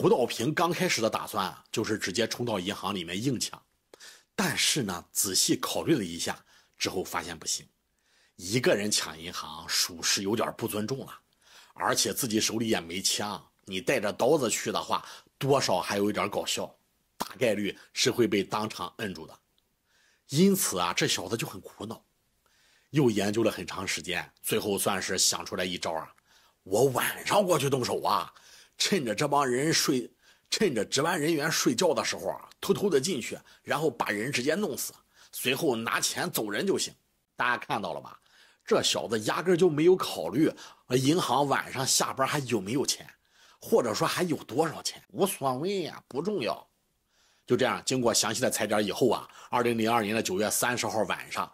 胡道平刚开始的打算啊，就是直接冲到银行里面硬抢，但是呢，仔细考虑了一下之后，发现不行，一个人抢银行属实有点不尊重了，而且自己手里也没枪，你带着刀子去的话，多少还有一点搞笑，大概率是会被当场摁住的。因此啊，这小子就很苦恼，又研究了很长时间，最后算是想出来一招啊，我晚上过去动手啊。趁着这帮人睡，趁着值班人员睡觉的时候啊，偷偷的进去，然后把人直接弄死，随后拿钱走人就行。大家看到了吧？这小子压根就没有考虑银行晚上下班还有没有钱，或者说还有多少钱，无所谓呀，不重要。就这样，经过详细的踩点以后啊，二零零二年的九月三十号晚上。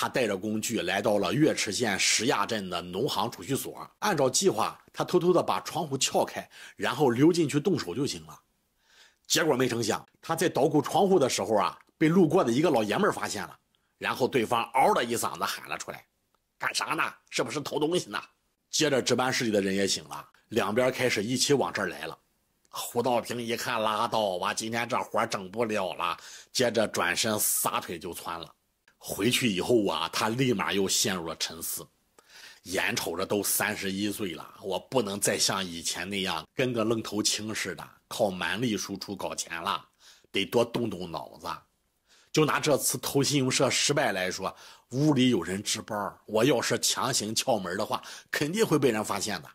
他带着工具来到了岳池县石垭镇的农行储蓄所，按照计划，他偷偷的把窗户撬开，然后溜进去动手就行了。结果没成想，他在捣鼓窗户的时候啊，被路过的一个老爷们发现了，然后对方嗷的一嗓子喊了出来：“干啥呢？是不是偷东西呢？”接着值班室里的人也醒了，两边开始一起往这儿来了。胡道平一看，拉倒吧，今天这活整不了了，接着转身撒腿就窜了。回去以后啊，他立马又陷入了沉思。眼瞅着都三十一岁了，我不能再像以前那样跟个愣头青似的靠蛮力输出搞钱了，得多动动脑子。就拿这次偷信用社失败来说，屋里有人值班，我要是强行撬门的话，肯定会被人发现的。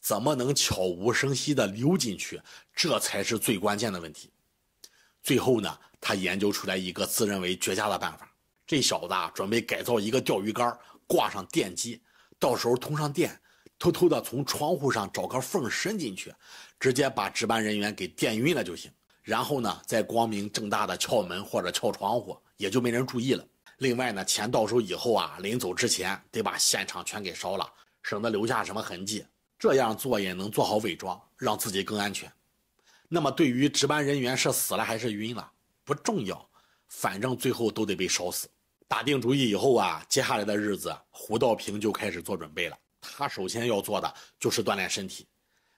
怎么能悄无声息地溜进去？这才是最关键的问题。最后呢，他研究出来一个自认为绝佳的办法。这小子啊，准备改造一个钓鱼竿，挂上电机，到时候通上电，偷偷的从窗户上找个缝伸进去，直接把值班人员给电晕了就行。然后呢，再光明正大的撬门或者撬窗户，也就没人注意了。另外呢，钱到手以后啊，临走之前得把现场全给烧了，省得留下什么痕迹。这样做也能做好伪装，让自己更安全。那么，对于值班人员是死了还是晕了，不重要，反正最后都得被烧死。打定主意以后啊，接下来的日子，胡道平就开始做准备了。他首先要做的就是锻炼身体，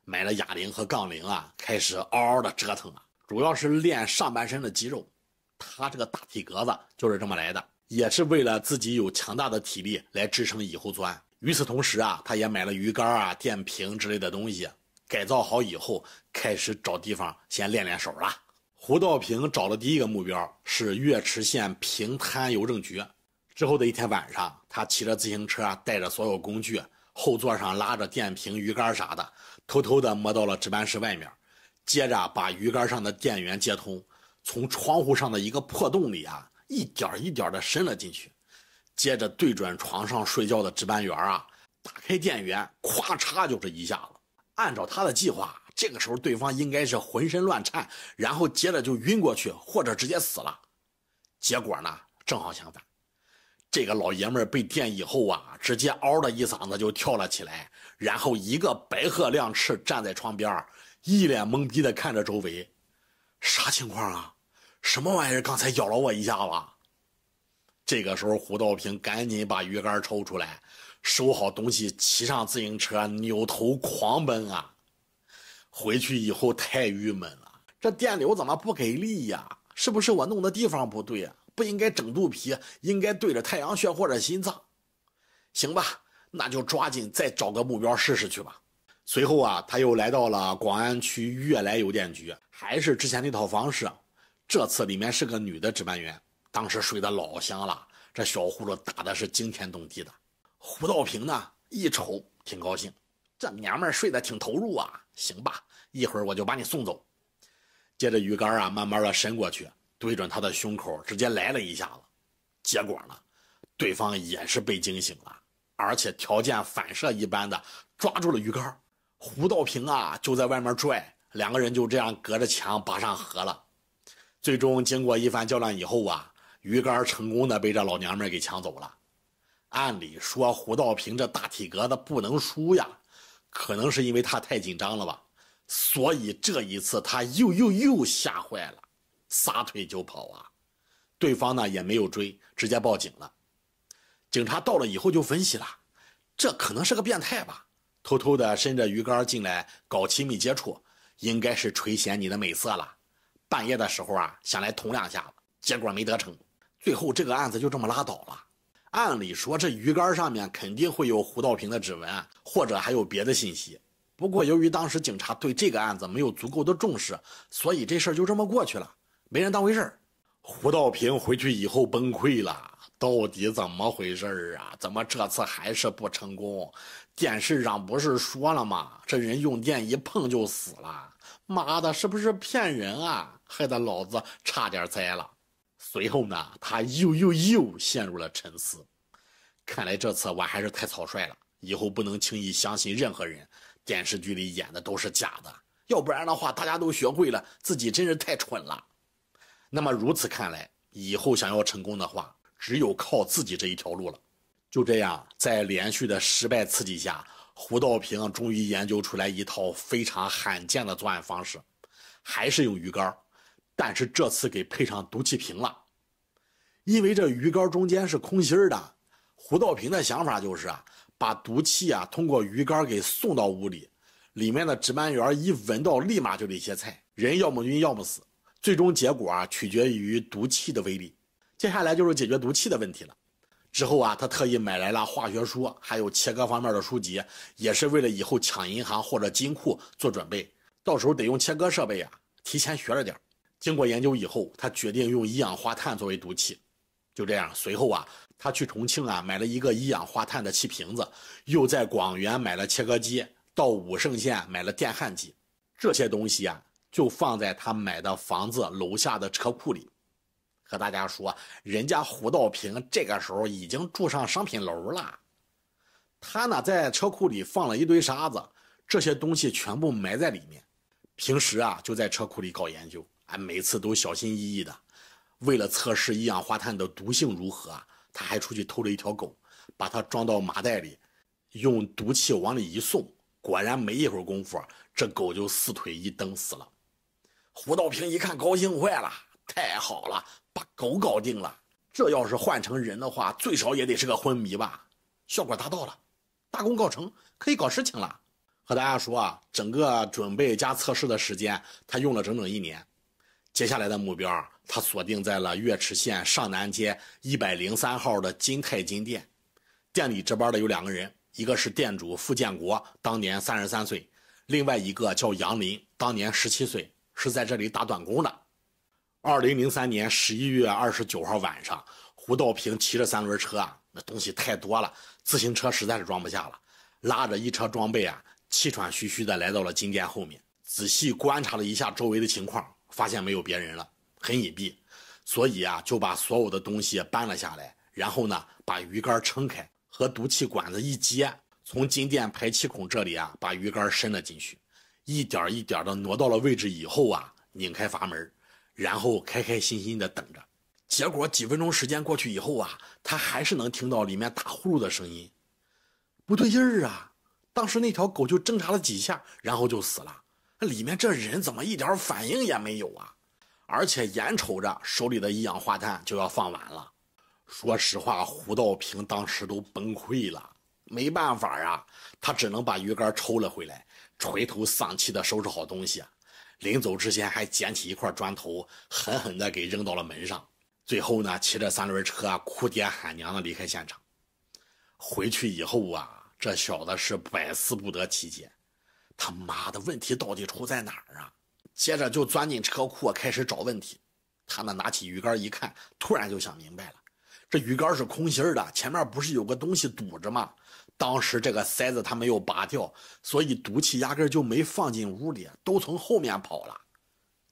买了哑铃和杠铃啊，开始嗷嗷的折腾啊，主要是练上半身的肌肉。他这个大体格子就是这么来的，也是为了自己有强大的体力来支撑以后钻。与此同时啊，他也买了鱼竿啊、电瓶之类的东西，改造好以后，开始找地方先练练手了。胡道平找的第一个目标是岳池县平滩邮政局。之后的一天晚上，他骑着自行车，带着所有工具，后座上拉着电瓶、鱼竿啥的，偷偷的摸到了值班室外面，接着把鱼竿上的电源接通，从窗户上的一个破洞里啊，一点一点的伸了进去，接着对准床上睡觉的值班员啊，打开电源，咵嚓就是一下子。按照他的计划。这个时候，对方应该是浑身乱颤，然后接着就晕过去或者直接死了。结果呢，正好相反，这个老爷们被电以后啊，直接嗷的一嗓子就跳了起来，然后一个白鹤亮翅站在窗边，一脸懵逼的看着周围，啥情况啊？什么玩意儿？刚才咬了我一下子。这个时候，胡道平赶紧把鱼竿抽出来，收好东西，骑上自行车，扭头狂奔啊！回去以后太郁闷了，这电流怎么不给力呀？是不是我弄的地方不对？啊？不应该整肚皮，应该对着太阳穴或者心脏。行吧，那就抓紧再找个目标试试去吧。随后啊，他又来到了广安区悦来邮电局，还是之前那套方式。这次里面是个女的值班员，当时睡得老香了，这小呼噜打的是惊天动地的。胡道平呢，一瞅挺高兴，这娘们睡得挺投入啊。行吧，一会儿我就把你送走。接着鱼竿啊，慢慢的伸过去，对准他的胸口，直接来了一下子。结果呢，对方也是被惊醒了，而且条件反射一般的抓住了鱼竿。胡道平啊，就在外面拽，两个人就这样隔着墙拔上河了。最终经过一番较量以后啊，鱼竿成功的被这老娘们给抢走了。按理说胡道平这大体格子不能输呀。可能是因为他太紧张了吧，所以这一次他又又又吓坏了，撒腿就跑啊！对方呢也没有追，直接报警了。警察到了以后就分析了，这可能是个变态吧，偷偷的伸着鱼竿进来搞亲密接触，应该是垂涎你的美色了。半夜的时候啊，想来捅两下，结果没得逞，最后这个案子就这么拉倒了。按理说，这鱼竿上面肯定会有胡道平的指纹，或者还有别的信息。不过，由于当时警察对这个案子没有足够的重视，所以这事儿就这么过去了，没人当回事儿。胡道平回去以后崩溃了，到底怎么回事儿啊？怎么这次还是不成功？电视上不是说了吗？这人用电一碰就死了，妈的，是不是骗人啊？害得老子差点栽了。随后呢，他又又又陷入了沉思。看来这次我还是太草率了，以后不能轻易相信任何人。电视剧里演的都是假的，要不然的话大家都学会了，自己真是太蠢了。那么如此看来，以后想要成功的话，只有靠自己这一条路了。就这样，在连续的失败刺激下，胡道平终于研究出来一套非常罕见的作案方式，还是用鱼竿，但是这次给配上毒气瓶了。因为这鱼竿中间是空心的，胡道平的想法就是啊，把毒气啊通过鱼竿给送到屋里，里面的值班员一闻到立马就得歇菜，人要么晕要么死，最终结果啊取决于毒气的威力。接下来就是解决毒气的问题了。之后啊，他特意买来了化学书，还有切割方面的书籍，也是为了以后抢银行或者金库做准备。到时候得用切割设备啊，提前学着点经过研究以后，他决定用一氧化碳作为毒气。就这样，随后啊，他去重庆啊，买了一个一氧化碳的气瓶子，又在广元买了切割机，到武胜县买了电焊机。这些东西啊，就放在他买的房子楼下的车库里。和大家说，人家胡道平这个时候已经住上商品楼了。他呢，在车库里放了一堆沙子，这些东西全部埋在里面。平时啊，就在车库里搞研究，啊，每次都小心翼翼的。为了测试一氧化碳的毒性如何，他还出去偷了一条狗，把它装到麻袋里，用毒气往里一送，果然没一会儿功夫，这狗就四腿一蹬死了。胡道平一看，高兴坏了，太好了，把狗搞定了。这要是换成人的话，最少也得是个昏迷吧？效果达到了，大功告成，可以搞事情了。和大家说啊，整个准备加测试的时间，他用了整整一年。接下来的目标他锁定在了岳池县上南街一百零三号的金泰金店，店里值班的有两个人，一个是店主付建国，当年三十三岁；另外一个叫杨林，当年十七岁，是在这里打短工的。二零零三年十一月二十九号晚上，胡道平骑着三轮车，啊，那东西太多了，自行车实在是装不下了，拉着一车装备啊，气喘吁吁的来到了金店后面，仔细观察了一下周围的情况。发现没有别人了，很隐蔽，所以啊就把所有的东西搬了下来，然后呢把鱼竿撑开，和毒气管子一接，从金店排气孔这里啊把鱼竿伸了进去，一点一点的挪到了位置以后啊拧开阀门，然后开开心心的等着。结果几分钟时间过去以后啊，他还是能听到里面打呼噜的声音，不对劲儿啊！当时那条狗就挣扎了几下，然后就死了。里面这人怎么一点反应也没有啊？而且眼瞅着手里的一氧化碳就要放完了，说实话，胡道平当时都崩溃了。没办法啊，他只能把鱼竿抽了回来，垂头丧气的收拾好东西，临走之前还捡起一块砖头，狠狠的给扔到了门上。最后呢，骑着三轮车哭爹喊娘的离开现场。回去以后啊，这小子是百思不得其解。他妈的问题到底出在哪儿啊？接着就钻进车库开始找问题。他呢，拿起鱼竿一看，突然就想明白了：这鱼竿是空心儿的，前面不是有个东西堵着吗？当时这个塞子他没有拔掉，所以毒气压根就没放进屋里，都从后面跑了。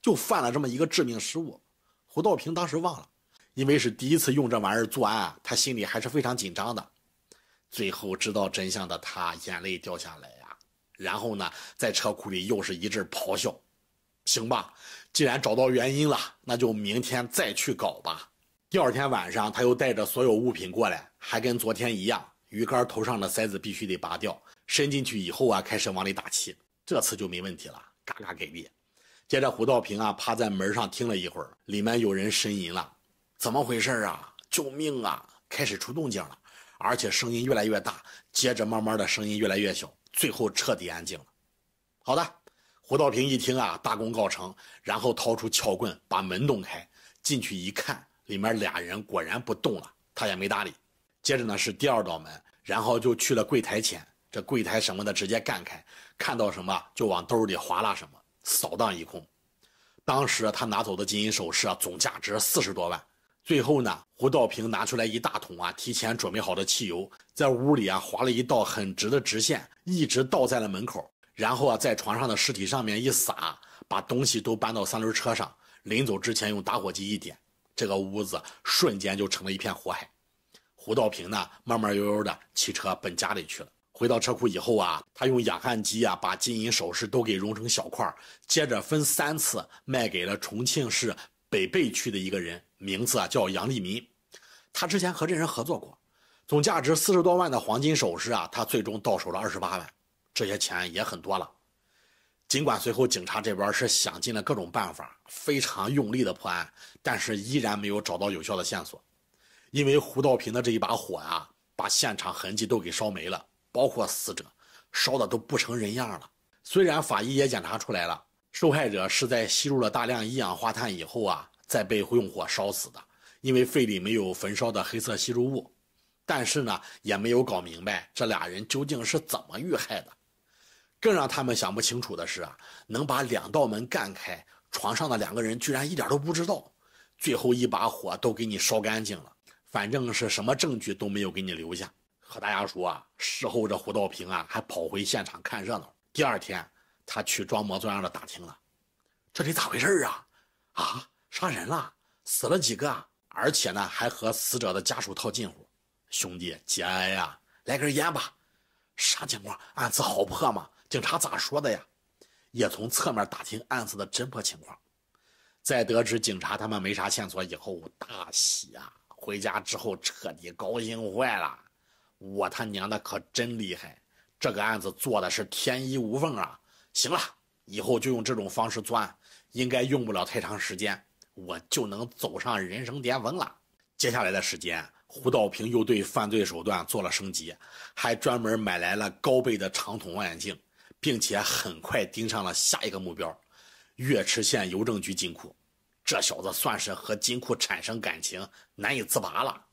就犯了这么一个致命失误。胡道平当时忘了，因为是第一次用这玩意儿作案，他心里还是非常紧张的。最后知道真相的他，眼泪掉下来。然后呢，在车库里又是一阵咆哮，行吧，既然找到原因了，那就明天再去搞吧。第二天晚上，他又带着所有物品过来，还跟昨天一样，鱼竿头上的塞子必须得拔掉，伸进去以后啊，开始往里打气，这次就没问题了，嘎嘎给力。接着，胡道平啊，趴在门上听了一会儿，里面有人呻吟了，怎么回事啊？救命啊！开始出动静了，而且声音越来越大，接着慢慢的声音越来越小。最后彻底安静了。好的，胡道平一听啊，大功告成，然后掏出撬棍把门洞开，进去一看，里面俩人果然不动了，他也没搭理。接着呢是第二道门，然后就去了柜台前，这柜台什么的直接干开，看到什么就往兜里划拉什么，扫荡一空。当时他拿走的金银首饰啊，总价值四十多万。最后呢，胡道平拿出来一大桶啊，提前准备好的汽油，在屋里啊划了一道很直的直线，一直倒在了门口，然后啊，在床上的尸体上面一撒，把东西都搬到三轮车上，临走之前用打火机一点，这个屋子瞬间就成了一片火海。胡道平呢，慢慢悠悠的骑车奔家里去了。回到车库以后啊，他用氧焊机啊，把金银首饰都给融成小块儿，接着分三次卖给了重庆市北碚区的一个人。名字啊叫杨立民，他之前和这人合作过，总价值四十多万的黄金首饰啊，他最终到手了二十八万，这些钱也很多了。尽管随后警察这边是想尽了各种办法，非常用力的破案，但是依然没有找到有效的线索，因为胡道平的这一把火呀，把现场痕迹都给烧没了，包括死者烧的都不成人样了。虽然法医也检查出来了，受害者是在吸入了大量一氧化碳以后啊。再被用火烧死的，因为肺里没有焚烧的黑色吸入物，但是呢，也没有搞明白这俩人究竟是怎么遇害的。更让他们想不清楚的是啊，能把两道门干开，床上的两个人居然一点都不知道。最后一把火都给你烧干净了，反正是什么证据都没有给你留下。和大家说啊，事后这胡道平啊还跑回现场看热闹。第二天，他去装模作样的打听了，这里咋回事啊？啊？杀人了，死了几个，而且呢还和死者的家属套近乎。兄弟，节哀呀，来根烟吧。啥情况？案子好破吗？警察咋说的呀？也从侧面打听案子的侦破情况，在得知警察他们没啥线索以后，大喜啊！回家之后彻底高兴坏了。我他娘的可真厉害，这个案子做的是天衣无缝啊！行了，以后就用这种方式钻，应该用不了太长时间。我就能走上人生巅峰了。接下来的时间，胡道平又对犯罪手段做了升级，还专门买来了高倍的长筒望远镜，并且很快盯上了下一个目标——岳池县邮政局金库。这小子算是和金库产生感情，难以自拔了。